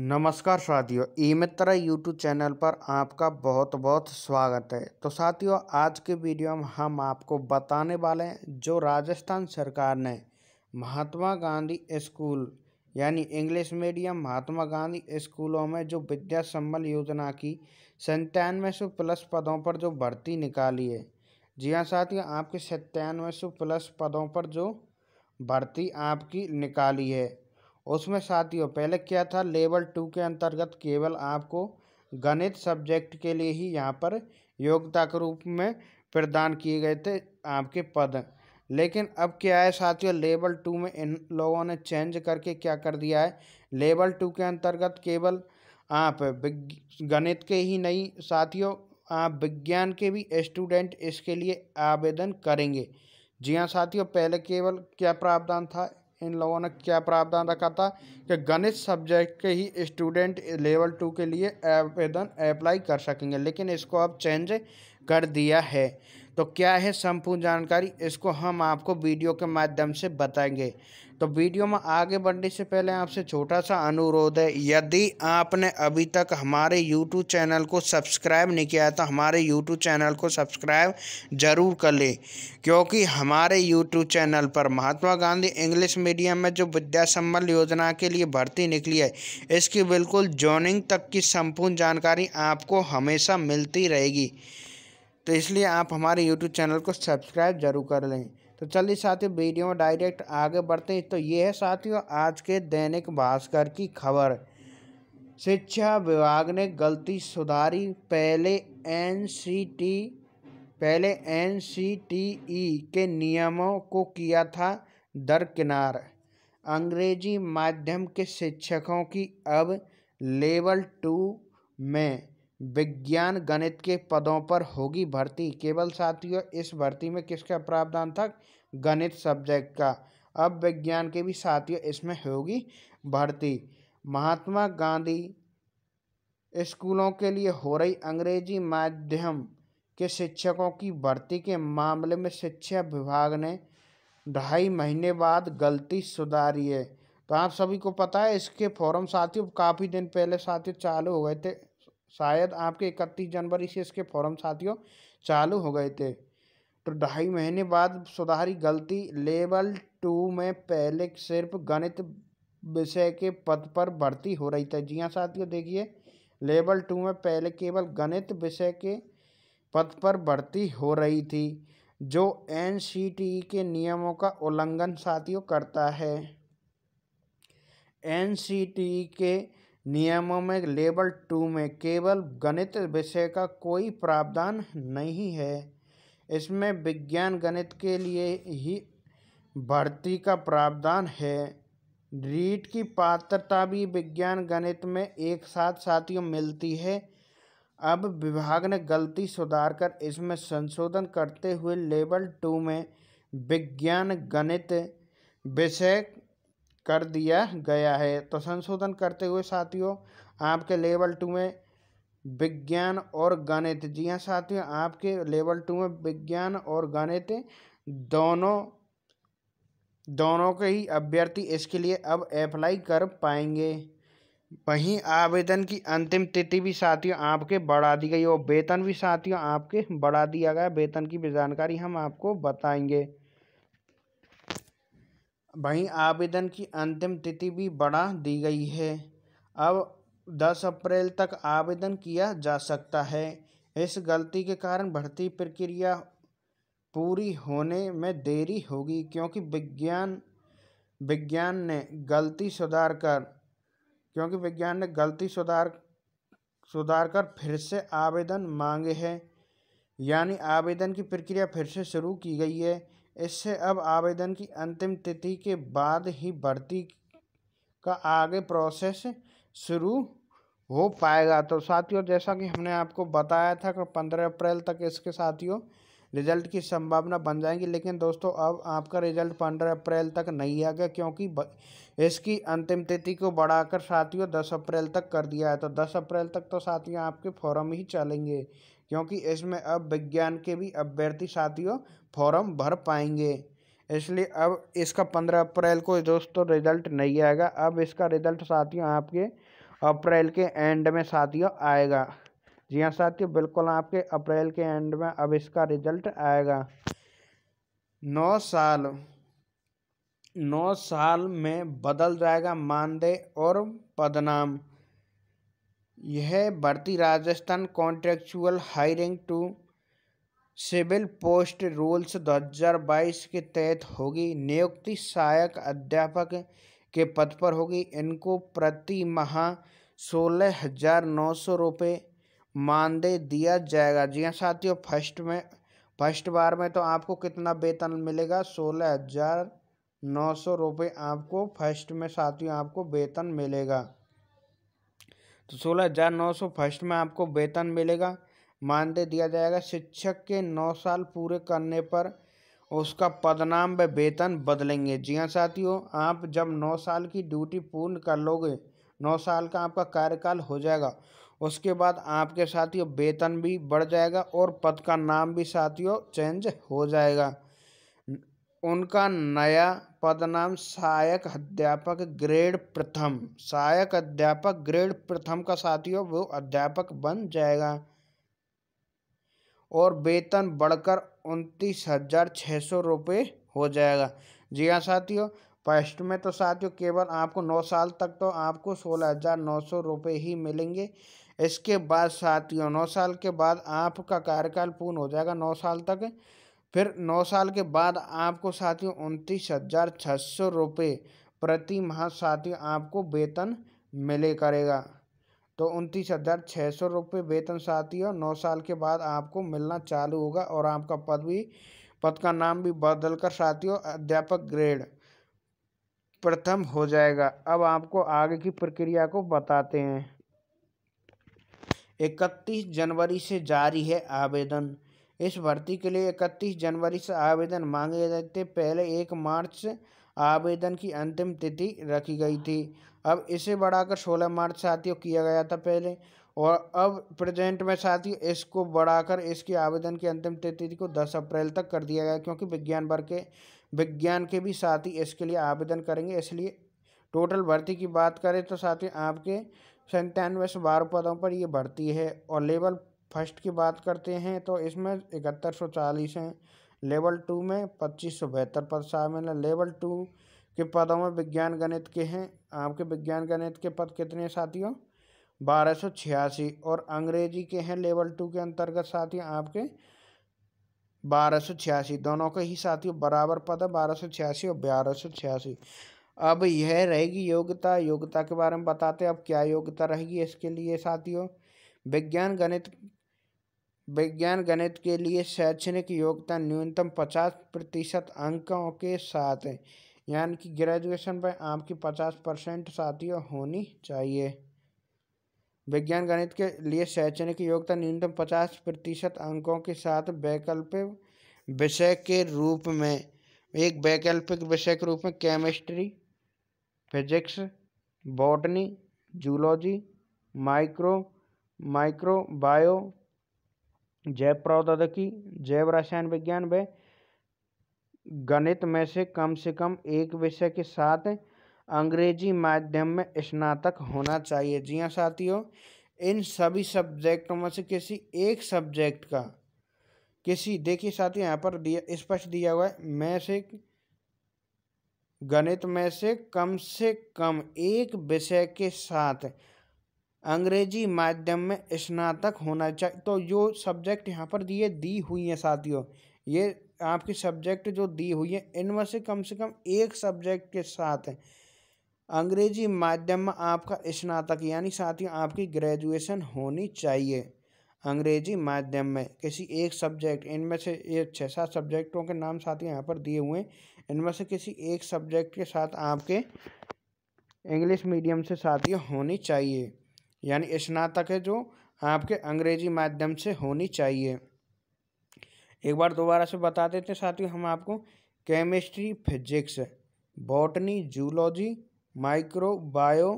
नमस्कार साथियों ई मित्र YouTube channel पर आपका बहुत बहुत स्वागत है तो साथियों आज के वीडियो में हम आपको बताने वाले हैं जो राजस्थान सरकार ने महात्मा गांधी स्कूल यानी इंग्लिश मीडियम महात्मा गांधी स्कूलों में जो विद्या संबल योजना की सत्तानवे सौ प्लस पदों पर जो भर्ती निकाली है जी हाँ साथियों आपके सत्तानवे सौ प्लस पदों पर जो भर्ती आपकी निकाली है उसमें साथियों पहले क्या था लेवल टू के अंतर्गत केवल आपको गणित सब्जेक्ट के लिए ही यहाँ पर योग्यता के रूप में प्रदान किए गए थे आपके पद लेकिन अब क्या है साथियों लेवल टू में इन लोगों ने चेंज करके क्या कर दिया है लेवल टू के अंतर्गत केवल आप गणित के ही नहीं साथियों आप विज्ञान के भी स्टूडेंट इसके लिए आवेदन करेंगे जी हाँ साथियों पहले केवल क्या प्रावधान था इन लोगों ने क्या प्रावधान रखा था कि गणित सब्जेक्ट के ही स्टूडेंट लेवल टू के लिए आवेदन अप्लाई कर सकेंगे लेकिन इसको अब चेंज कर दिया है तो क्या है संपूर्ण जानकारी इसको हम आपको वीडियो के माध्यम से बताएंगे तो वीडियो में आगे बढ़ने से पहले आपसे छोटा सा अनुरोध है यदि आपने अभी तक हमारे यूट्यूब चैनल को सब्सक्राइब नहीं किया है तो हमारे यूट्यूब चैनल को सब्सक्राइब ज़रूर कर लें क्योंकि हमारे यूट्यूब चैनल पर महात्मा गांधी इंग्लिश मीडियम में जो विद्या संबल योजना के लिए भर्ती निकली है इसकी बिल्कुल जॉइनिंग तक की संपूर्ण जानकारी आपको हमेशा मिलती रहेगी तो इसलिए आप हमारे यूट्यूब चैनल को सब्सक्राइब ज़रूर कर लें तो चलिए साथियों वीडियो में डायरेक्ट आगे बढ़ते हैं तो ये है साथियों आज के दैनिक भास्कर की खबर शिक्षा विभाग ने गलती सुधारी पहले एन पहले एन के नियमों को किया था दरकिनार अंग्रेजी माध्यम के शिक्षकों की अब लेवल टू में विज्ञान गणित के पदों पर होगी भर्ती केवल साथियों इस भर्ती में किसका प्रावधान था गणित सब्जेक्ट का अब विज्ञान के भी साथियों इसमें होगी भर्ती महात्मा गांधी स्कूलों के लिए हो रही अंग्रेजी माध्यम के शिक्षकों की भर्ती के मामले में शिक्षा विभाग ने ढाई महीने बाद गलती सुधारी है तो आप सभी को पता है इसके फॉरम साथियों काफ़ी दिन पहले साथियों चालू हो गए थे शायद आपके इकतीस जनवरी से इसके फॉर्म साथियों चालू हो गए थे तो ढाई महीने बाद सुधारी गलती लेवल टू में पहले सिर्फ गणित विषय के पद पर भर्ती हो रही थी जी हाँ साथियों देखिए लेवल टू में पहले केवल गणित विषय के पद पर भर्ती हो रही थी जो एन के नियमों का उल्लंघन साथियों करता है एन के नियमों में लेवल टू में केवल गणित विषय का कोई प्रावधान नहीं है इसमें विज्ञान गणित के लिए ही भर्ती का प्रावधान है रीट की पात्रता भी विज्ञान गणित में एक साथ साथियों मिलती है अब विभाग ने गलती सुधार कर इसमें संशोधन करते हुए लेवल टू में विज्ञान गणित विषय कर दिया गया है तो संशोधन करते हुए साथियों आपके लेवल टू में विज्ञान और गणित जी हाँ साथियों आपके लेवल टू में विज्ञान और गणित दोनों दोनों के ही अभ्यर्थी इसके लिए अब अप्लाई कर पाएंगे वहीं आवेदन की अंतिम तिथि भी साथियों आपके बढ़ा दी गई और वेतन भी साथियों आपके बढ़ा दिया गया वेतन की भी जानकारी हम आपको बताएंगे वहीं आवेदन की अंतिम तिथि भी बढ़ा दी गई है अब दस अप्रैल तक आवेदन किया जा सकता है इस गलती के कारण भर्ती प्रक्रिया पूरी होने में देरी होगी क्योंकि विज्ञान विज्ञान ने गलती सुधार कर क्योंकि विज्ञान ने गलती सुधार सुधार कर फिर से आवेदन मांगे हैं यानी आवेदन की प्रक्रिया फिर से शुरू की गई है इससे अब आवेदन की अंतिम तिथि के बाद ही भर्ती का आगे प्रोसेस शुरू हो पाएगा तो साथियों जैसा कि हमने आपको बताया था कि पंद्रह अप्रैल तक इसके साथियों रिजल्ट की संभावना बन जाएगी लेकिन दोस्तों अब आपका रिजल्ट पंद्रह अप्रैल तक नहीं आएगा क्योंकि इसकी अंतिम तिथि को बढ़ाकर साथियों दस अप्रैल तक कर दिया है तो दस अप्रैल तक तो साथियों आपके फॉर्म ही चलेंगे क्योंकि इसमें अब विज्ञान के भी अभ्यर्थी साथियों फॉर्म भर पाएंगे इसलिए अब इसका पंद्रह अप्रैल को दोस्तों रिज़ल्ट नहीं आएगा अब इसका रिज़ल्ट साथियों आपके अप्रैल के एंड में साथियों आएगा जी हाँ साथियों बिल्कुल आपके अप्रैल के एंड में अब इसका रिज़ल्ट आएगा नौ साल नौ साल में बदल जाएगा मानदेय और पदनाम यह भर्ती Rajasthan contractual hiring to civil post rules 2022 के तहत होगी नियुक्ति सहायक अध्यापक के पद पर होगी इनको प्रति माह सोलह हजार नौ सौ रुपये मानदेय दिया जाएगा जी हाँ साथियों फर्स्ट में फर्स्ट बार में तो आपको कितना वेतन मिलेगा सोलह हजार नौ सौ रुपये आपको फर्स्ट में साथियों आपको वेतन मिलेगा तो सोलह हजार नौ सौ फर्स्ट में आपको वेतन मिलेगा मानदेय दिया जाएगा शिक्षक के नौ साल पूरे करने पर उसका पदनाम व वेतन बदलेंगे जी हाँ साथियों आप जब नौ साल की ड्यूटी पूर्ण कर लोगे नौ साल का आपका कार्यकाल हो जाएगा उसके बाद आपके साथियों वेतन भी बढ़ जाएगा और पद का नाम भी साथियों चेंज हो जाएगा उनका नया पदनाम सहायक अध्यापक ग्रेड प्रथम सहायक अध्यापक ग्रेड प्रथम का साथियों वो अध्यापक बन जाएगा और वेतन बढ़कर उनतीस हज़ार छः सौ रुपये हो जाएगा जी हाँ साथियों फर्स्ट में तो साथियों केवल आपको नौ साल तक तो आपको सोलह हज़ार नौ सौ रुपये ही मिलेंगे इसके बाद साथियों नौ साल के बाद आपका कार्यकाल पूर्ण हो जाएगा नौ साल तक फिर नौ साल के बाद आपको साथियों उनतीस हज़ार छः सौ रुपये प्रति माह साथियों आपको वेतन मिले करेगा तो उनतीस हज़ार छः सौ रुपये वेतन साथियों नौ साल के बाद आपको मिलना चालू होगा और आपका पद भी पद का नाम भी बदल कर साथियों अध्यापक ग्रेड प्रथम हो जाएगा अब आपको आगे की प्रक्रिया को बताते हैं इकतीस जनवरी से जारी है आवेदन इस भर्ती के लिए इकतीस जनवरी से आवेदन मांगे जाते पहले एक मार्च आवेदन की अंतिम तिथि रखी गई थी अब इसे बढ़ाकर सोलह मार्च साथियों किया गया था पहले और अब प्रेजेंट में साथियों इसको बढ़ाकर इसके आवेदन की अंतिम तिथि को दस अप्रैल तक कर दिया गया क्योंकि विज्ञान वर्ग के विज्ञान के भी साथी इसके लिए आवेदन करेंगे इसलिए टोटल भर्ती की बात करें तो साथियों आपके संतानवे से बारह पदों पर ये भर्ती है और लेवल फर्स्ट की बात करते हैं तो इसमें इकहत्तर सौ चालीस हैं लेवल टू में पच्चीस सौ बहत्तर पद शामिल हैं लेवल टू के पदों में विज्ञान गणित के हैं आपके विज्ञान गणित के पद कितने साथियों बारह सौ छियासी और अंग्रेजी के हैं लेवल टू के अंतर्गत साथियों आपके बारह सौ छियासी दोनों के ही साथियों बराबर पद है बारह सौ छियासी और बारह सौ छियासी अब यह रहेगी योग्यता योग्यता के बारे में बताते हैं अब क्या योग्यता रहेगी इसके लिए साथियों विज्ञान गणित विज्ञान गणित के लिए शैक्षणिक योग्यता न्यूनतम पचास प्रतिशत अंकों के साथ यानी कि ग्रेजुएशन पर आपकी पचास परसेंट साथियों होनी चाहिए विज्ञान गणित के लिए शैक्षणिक योग्यता न्यूनतम पचास प्रतिशत अंकों के साथ वैकल्पिक विषय के रूप में एक वैकल्पिक विषय के रूप में chemistry physics botany zoology micro micro bio जैव प्रौद्योगिकी जैव रसायन विज्ञान वे गणित में से कम से कम एक विषय के साथ अंग्रेजी माध्यम में स्नातक होना चाहिए जी हाँ साथियों इन सभी सब्जेक्टों में से किसी एक सब्जेक्ट का किसी देखिए साथियों यहाँ पर दिया स्पष्ट दिया हुआ है में से गणित में से कम से कम एक विषय के साथ अंग्रेजी माध्यम में स्नातक होना चाहिए तो जो सब्जेक्ट यहाँ पर दिए दी हुई हैं साथियों ये आपकी सब्जेक्ट जो दी हुई है इनमें से कम से कम एक सब्जेक्ट के साथ अंग्रेजी माध्यम में आपका स्नातक यानी साथियों आपकी ग्रेजुएशन होनी चाहिए अंग्रेजी माध्यम में किसी एक सब्जेक्ट इनमें से ये छः सात सब्जेक्टों के नाम साथियों यहाँ पर दिए हुए हैं इनमें से किसी एक सब्जेक्ट के साथ आपके इंग्लिश मीडियम से साथियों होनी चाहिए यानी स्नातक है जो आपके अंग्रेजी माध्यम से होनी चाहिए एक बार दोबारा से बता देते हैं साथियों हम आपको chemistry physics botany zoology micro bio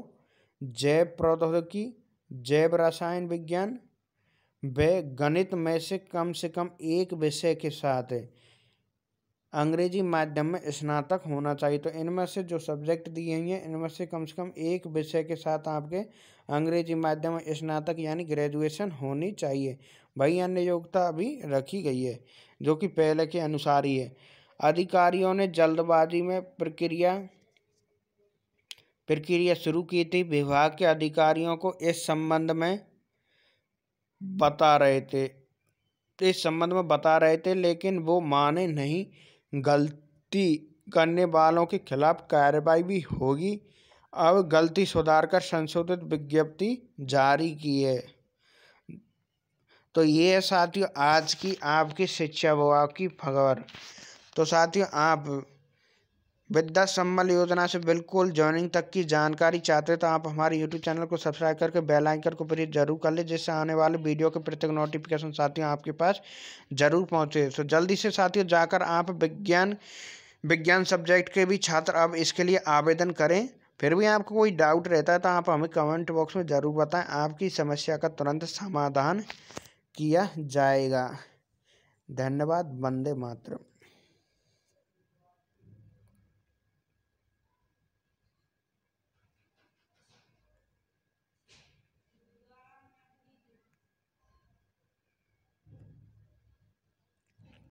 जैव प्रौद्योगिकी जैव रसायन विज्ञान वे गणित में से कम से कम एक विषय के साथ है अंग्रेजी माध्यम में स्नातक होना चाहिए तो इनमें से जो सब्जेक्ट दिए हुए हैं इनमें से कम से कम एक विषय के साथ आपके अंग्रेजी माध्यम में स्नातक यानी ग्रेजुएशन होनी चाहिए वही अन्य योग्यता अभी रखी गई है जो कि पहले के अनुसार ही है अधिकारियों ने जल्दबाजी में प्रक्रिया प्रक्रिया शुरू की थी विभाग के अधिकारियों को इस संबंध में बता रहे थे इस संबंध में बता रहे थे लेकिन वो माने नहीं गलती करने वालों के खिलाफ कार्रवाई भी होगी अब गलती सुधार कर संशोधित विज्ञप्ति जारी की है तो ये है साथियों आज की आपकी शिक्षा विभाग की खबर तो साथियों आप विद्या संबल योजना से बिल्कुल ज्वाइनिंग तक की जानकारी चाहते हैं तो आप हमारे यूट्यूब चैनल को सब्सक्राइब करके बेल आइकन को प्रेस जरूर कर लें जिससे आने वाले वीडियो के प्रत्येक नोटिफिकेशन साथियों आपके पास जरूर पहुँचे तो जल्दी से साथियों जाकर आप विज्ञान विज्ञान सब्जेक्ट के भी छात्र अब इसके लिए आवेदन करें फिर भी आपको कोई डाउट रहता है तो आप हमें कमेंट बॉक्स में ज़रूर बताएँ आपकी समस्या का तुरंत समाधान किया जाएगा धन्यवाद वंदे मातरम